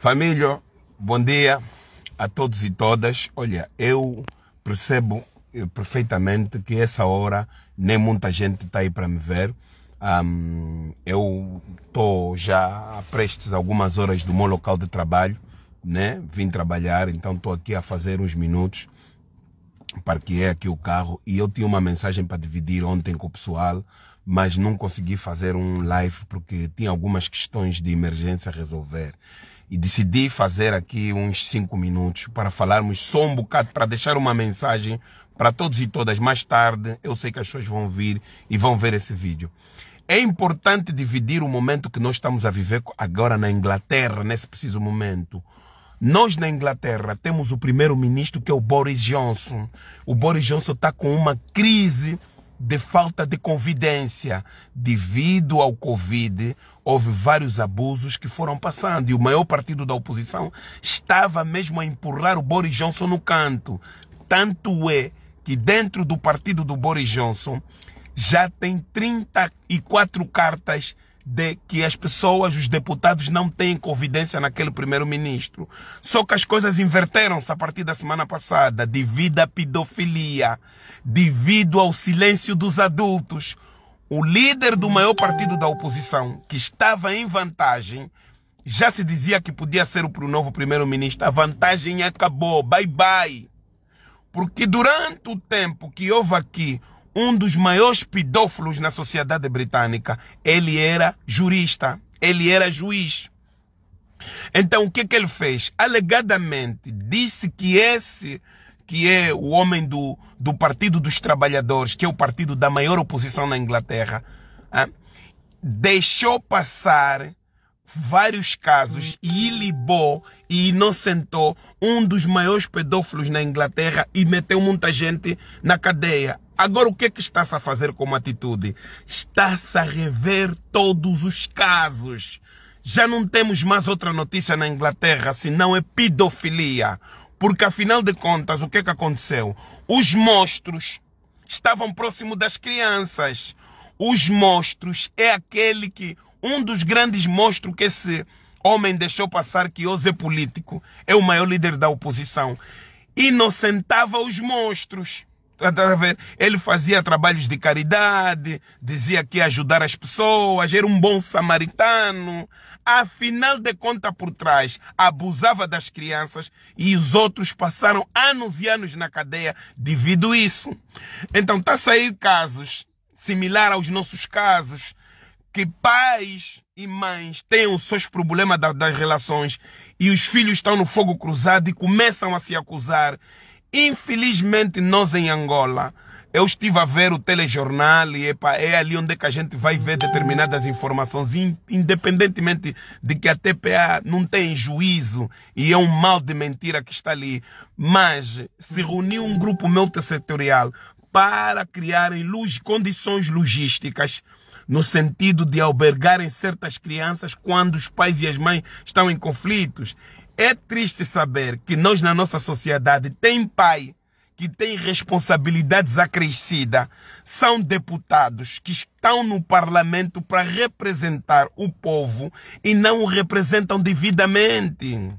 Família, bom dia a todos e todas. Olha, eu percebo eh, perfeitamente que essa hora nem muita gente está aí para me ver. Um, eu estou já prestes algumas horas do meu local de trabalho, né? Vim trabalhar, então estou aqui a fazer uns minutos. Parquei aqui o carro e eu tinha uma mensagem para dividir ontem com o pessoal, mas não consegui fazer um live porque tinha algumas questões de emergência a resolver e decidi fazer aqui uns cinco minutos para falarmos só um bocado, para deixar uma mensagem para todos e todas. Mais tarde, eu sei que as pessoas vão vir e vão ver esse vídeo. É importante dividir o momento que nós estamos a viver agora na Inglaterra, nesse preciso momento. Nós na Inglaterra temos o primeiro-ministro que é o Boris Johnson. O Boris Johnson está com uma crise de falta de convidência. Devido ao Covid, houve vários abusos que foram passando e o maior partido da oposição estava mesmo a empurrar o Boris Johnson no canto. Tanto é que dentro do partido do Boris Johnson já tem 34 cartas de que as pessoas, os deputados, não têm convidência naquele primeiro-ministro. Só que as coisas inverteram-se a partir da semana passada, devido à pedofilia, devido ao silêncio dos adultos. O líder do maior partido da oposição, que estava em vantagem, já se dizia que podia ser o novo primeiro-ministro. A vantagem acabou, bye bye. Porque durante o tempo que houve aqui um dos maiores pedófilos na sociedade britânica. Ele era jurista, ele era juiz. Então o que, que ele fez? Alegadamente disse que esse que é o homem do, do Partido dos Trabalhadores, que é o partido da maior oposição na Inglaterra, ah, deixou passar vários casos e ilibou e inocentou um dos maiores pedófilos na Inglaterra e meteu muita gente na cadeia. Agora, o que é que está-se a fazer como atitude? Está-se a rever todos os casos. Já não temos mais outra notícia na Inglaterra, senão é pedofilia. Porque, afinal de contas, o que é que aconteceu? Os monstros estavam próximo das crianças. Os monstros é aquele que, um dos grandes monstros que esse homem deixou passar, que hoje é político, é o maior líder da oposição. Inocentava os monstros. Tá Ele fazia trabalhos de caridade, dizia que ia ajudar as pessoas, era um bom samaritano. Afinal de contas, por trás, abusava das crianças e os outros passaram anos e anos na cadeia devido a isso. Então, está a sair casos similar aos nossos casos, que pais e mães têm os seus problemas das relações e os filhos estão no fogo cruzado e começam a se acusar Infelizmente, nós em Angola, eu estive a ver o telejornal e epa, é ali onde é que a gente vai ver determinadas informações, independentemente de que a TPA não tem juízo e é um mal de mentira que está ali. Mas se reuniu um grupo multissetorial para criarem luz, condições logísticas no sentido de albergarem certas crianças quando os pais e as mães estão em conflitos é triste saber que nós na nossa sociedade tem pai que tem responsabilidades acrescidas, são deputados que estão no parlamento para representar o povo e não o representam devidamente.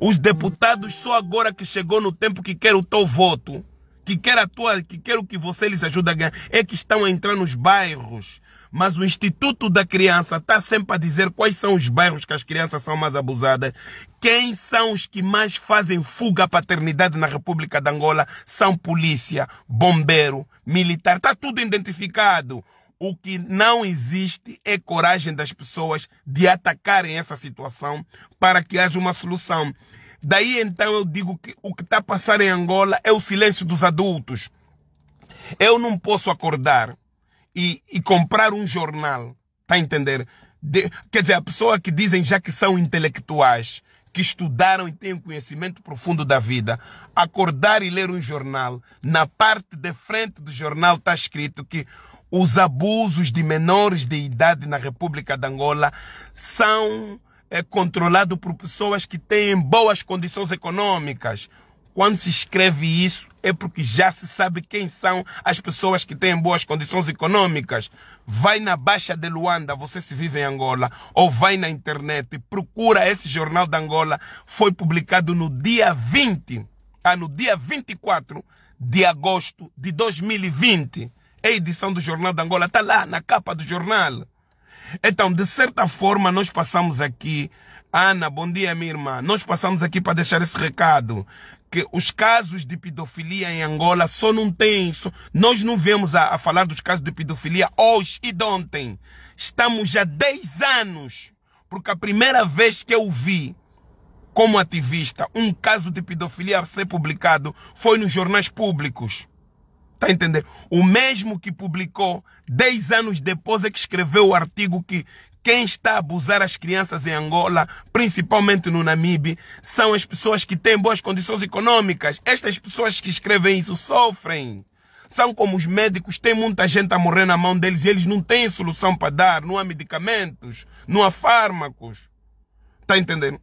Os deputados só agora que chegou no tempo que quer o teu voto, que quer a tua, que quer o que você lhes ajuda a ganhar, é que estão a entrar nos bairros mas o Instituto da Criança está sempre a dizer quais são os bairros que as crianças são mais abusadas. Quem são os que mais fazem fuga à paternidade na República de Angola? São polícia, bombeiro, militar. Está tudo identificado. O que não existe é coragem das pessoas de atacarem essa situação para que haja uma solução. Daí então eu digo que o que está a passar em Angola é o silêncio dos adultos. Eu não posso acordar e, e comprar um jornal. Está a entender? De, quer dizer, a pessoa que dizem já que são intelectuais, que estudaram e têm um conhecimento profundo da vida, acordar e ler um jornal, na parte de frente do jornal está escrito que os abusos de menores de idade na República de Angola são é, controlados por pessoas que têm boas condições econômicas, quando se escreve isso, é porque já se sabe quem são as pessoas que têm boas condições econômicas. Vai na Baixa de Luanda, você se vive em Angola, ou vai na internet, e procura esse jornal da Angola. Foi publicado no dia 20, ah, tá? no dia 24 de agosto de 2020. É a edição do Jornal da Angola, está lá na capa do jornal. Então, de certa forma, nós passamos aqui Ana, bom dia, minha irmã. Nós passamos aqui para deixar esse recado. Que os casos de pedofilia em Angola só não tem. Só, nós não vemos a, a falar dos casos de pedofilia hoje e de ontem. Estamos já 10 anos. Porque a primeira vez que eu vi como ativista, um caso de pedofilia ser publicado foi nos jornais públicos. Está a entender? O mesmo que publicou 10 anos depois é que escreveu o artigo que, quem está a abusar as crianças em Angola, principalmente no Namibe, são as pessoas que têm boas condições econômicas. Estas pessoas que escrevem isso sofrem. São como os médicos, tem muita gente a morrer na mão deles e eles não têm solução para dar. Não há medicamentos, não há fármacos. Está entendendo?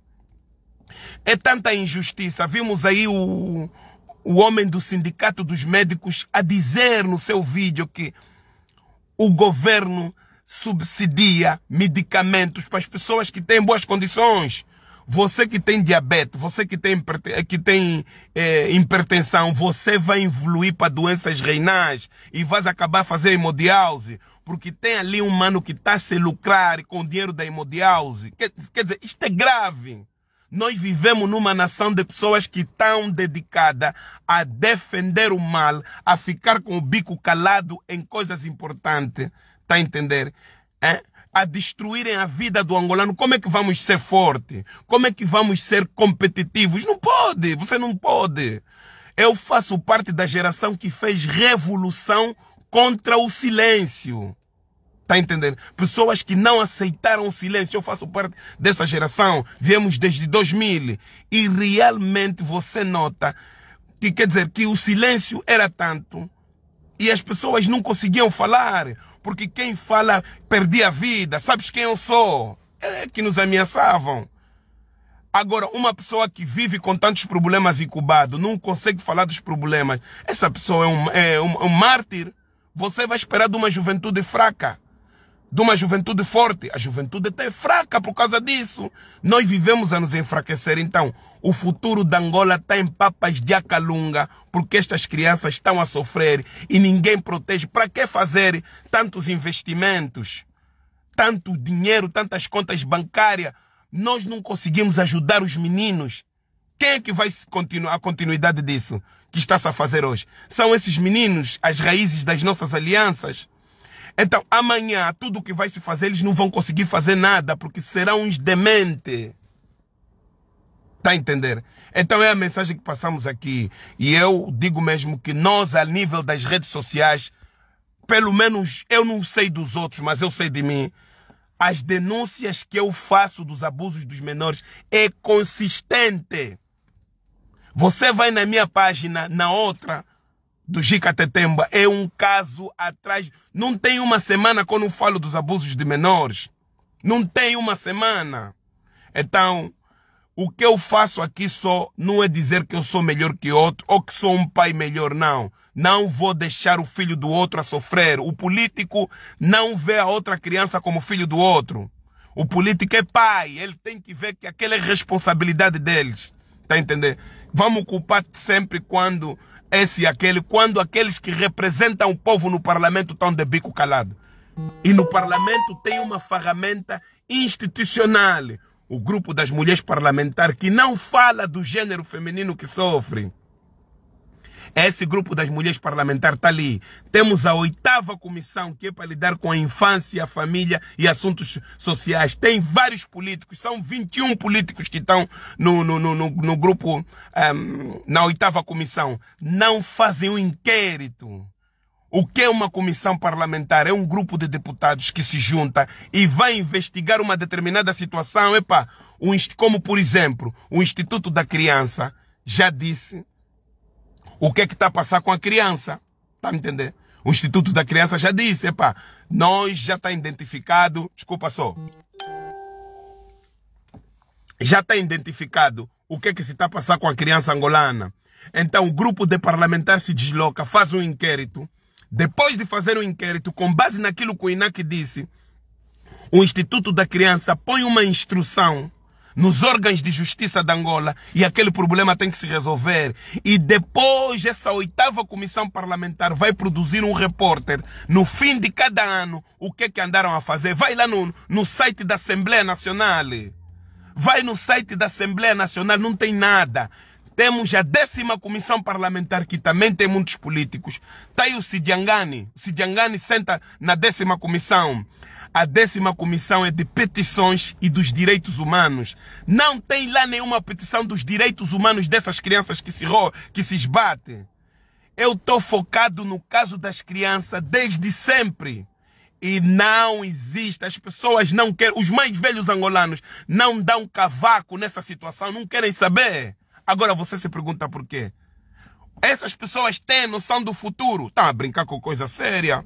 É tanta injustiça. Vimos aí o, o homem do sindicato dos médicos a dizer no seu vídeo que o governo subsidia medicamentos para as pessoas que têm boas condições. Você que tem diabetes, você que tem, eh, que tem é, hipertensão, você vai evoluir para doenças renais e vai acabar fazendo hemodiálise, porque tem ali um mano que está a se lucrar com o dinheiro da hemodiálise. Quer, quer dizer, isto é grave. Nós vivemos numa nação de pessoas que estão dedicadas a defender o mal, a ficar com o bico calado em coisas importantes. Está a entender? É? a destruírem a vida do angolano, como é que vamos ser forte? Como é que vamos ser competitivos? Não pode, você não pode. Eu faço parte da geração que fez revolução contra o silêncio. Tá entendendo? Pessoas que não aceitaram o silêncio. Eu faço parte dessa geração. Viemos desde 2000 e realmente você nota que quer dizer que o silêncio era tanto e as pessoas não conseguiam falar porque quem fala perdi a vida, sabes quem eu sou? É que nos ameaçavam. Agora, uma pessoa que vive com tantos problemas incubado, não consegue falar dos problemas, essa pessoa é um, é um, um mártir. Você vai esperar de uma juventude fraca de uma juventude forte. A juventude está é fraca por causa disso. Nós vivemos a nos enfraquecer. Então, o futuro da Angola está em papas de acalunga, porque estas crianças estão a sofrer e ninguém protege. Para que fazer tantos investimentos, tanto dinheiro, tantas contas bancárias? Nós não conseguimos ajudar os meninos. Quem é que vai continuar a continuidade disso que está-se a fazer hoje? São esses meninos as raízes das nossas alianças? Então, amanhã, tudo o que vai se fazer, eles não vão conseguir fazer nada, porque serão uns dementes. Está a entender? Então é a mensagem que passamos aqui. E eu digo mesmo que nós, a nível das redes sociais, pelo menos eu não sei dos outros, mas eu sei de mim. As denúncias que eu faço dos abusos dos menores é consistente. Você vai na minha página, na outra, do Jica Tetemba é um caso atrás. Não tem uma semana quando falo dos abusos de menores. Não tem uma semana. Então, o que eu faço aqui só não é dizer que eu sou melhor que outro ou que sou um pai melhor, não. Não vou deixar o filho do outro a sofrer. O político não vê a outra criança como filho do outro. O político é pai, ele tem que ver que aquela é responsabilidade deles. Tá entendendo? Vamos culpar sempre quando esse e aquele, quando aqueles que representam o povo no parlamento estão de bico calado. E no parlamento tem uma ferramenta institucional, o grupo das mulheres parlamentares, que não fala do gênero feminino que sofre. Esse grupo das mulheres parlamentares está ali. Temos a oitava comissão, que é para lidar com a infância, a família e assuntos sociais. Tem vários políticos, são 21 políticos que estão no, no, no, no, no grupo, um, ehm, na oitava comissão. Não fazem um inquérito. O que é uma comissão parlamentar? É um grupo de deputados que se junta e vai investigar uma determinada situação. Epa, um, como, por exemplo, o Instituto da Criança já disse o que é que está a passar com a criança. Está a entender? O Instituto da Criança já disse, epá, nós já está identificado, desculpa só, já está identificado o que é que se está a passar com a criança angolana. Então o grupo de parlamentar se desloca, faz um inquérito. Depois de fazer o um inquérito, com base naquilo que o INAC disse, o Instituto da Criança põe uma instrução nos órgãos de justiça da Angola e aquele problema tem que se resolver. E depois, essa oitava comissão parlamentar vai produzir um repórter no fim de cada ano o que é que andaram a fazer. Vai lá no, no site da Assembleia Nacional. Vai no site da Assembleia Nacional, não tem nada. Temos a décima comissão parlamentar que também tem muitos políticos. Está aí o Sidiangani. O Sidiangani senta na décima comissão. A décima comissão é de petições e dos direitos humanos. Não tem lá nenhuma petição dos direitos humanos dessas crianças que se ro que se esbatem. Eu estou focado no caso das crianças desde sempre. E não existe, as pessoas não querem, os mais velhos angolanos não dão cavaco nessa situação, não querem saber. Agora você se pergunta por quê. Essas pessoas têm noção do futuro. Tá a brincar com coisa séria.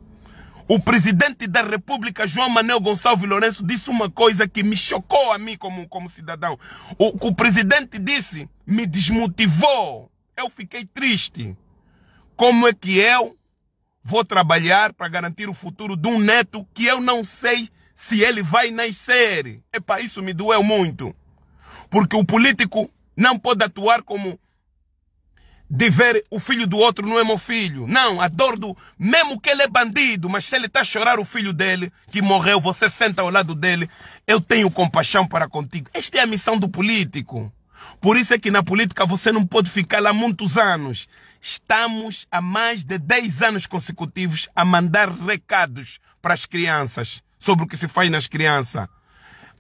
O presidente da República, João Manuel Gonçalves Lourenço, disse uma coisa que me chocou a mim como, como cidadão. O que o presidente disse me desmotivou. Eu fiquei triste. Como é que eu vou trabalhar para garantir o futuro de um neto que eu não sei se ele vai nascer? Epa, isso me doeu muito. Porque o político não pode atuar como de ver o filho do outro não é meu filho. Não, a dor do. Mesmo que ele é bandido, mas se ele está a chorar o filho dele, que morreu, você senta ao lado dele, eu tenho compaixão para contigo. Esta é a missão do político. Por isso é que na política você não pode ficar lá muitos anos. Estamos há mais de 10 anos consecutivos a mandar recados para as crianças sobre o que se faz nas crianças.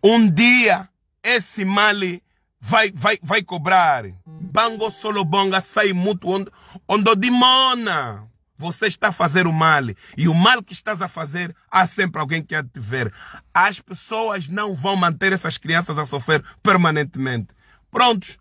Um dia esse male vai, vai, vai cobrar. Bango solobonga sai muito onde, onde dimona. Você está a fazer o mal. E o mal que estás a fazer, há sempre alguém que há de te ver. As pessoas não vão manter essas crianças a sofrer permanentemente. Prontos?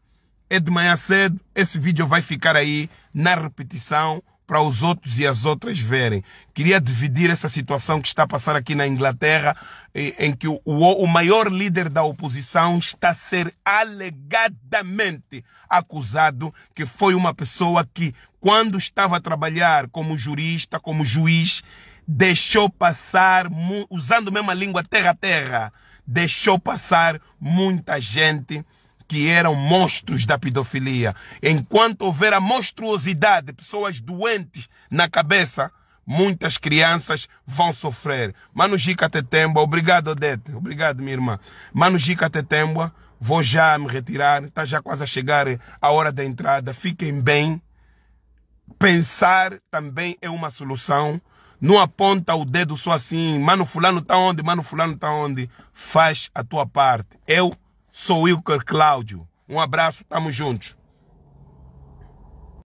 É de manhã cedo. Esse vídeo vai ficar aí na repetição para os outros e as outras verem. Queria dividir essa situação que está a passar aqui na Inglaterra, em que o, o maior líder da oposição está a ser alegadamente acusado que foi uma pessoa que, quando estava a trabalhar como jurista, como juiz, deixou passar, usando mesmo a língua terra-terra, deixou passar muita gente que eram monstros da pedofilia. Enquanto houver a monstruosidade, pessoas doentes na cabeça, muitas crianças vão sofrer. Mano Gica Tetemba, obrigado Odete, obrigado minha irmã. Mano Gica Tetemba, vou já me retirar, está já quase a chegar a hora da entrada, fiquem bem. Pensar também é uma solução. Não aponta o dedo só assim, mano fulano está onde, mano fulano está onde. Faz a tua parte. Eu Sou Ilker Cláudio. Um abraço, tamo juntos.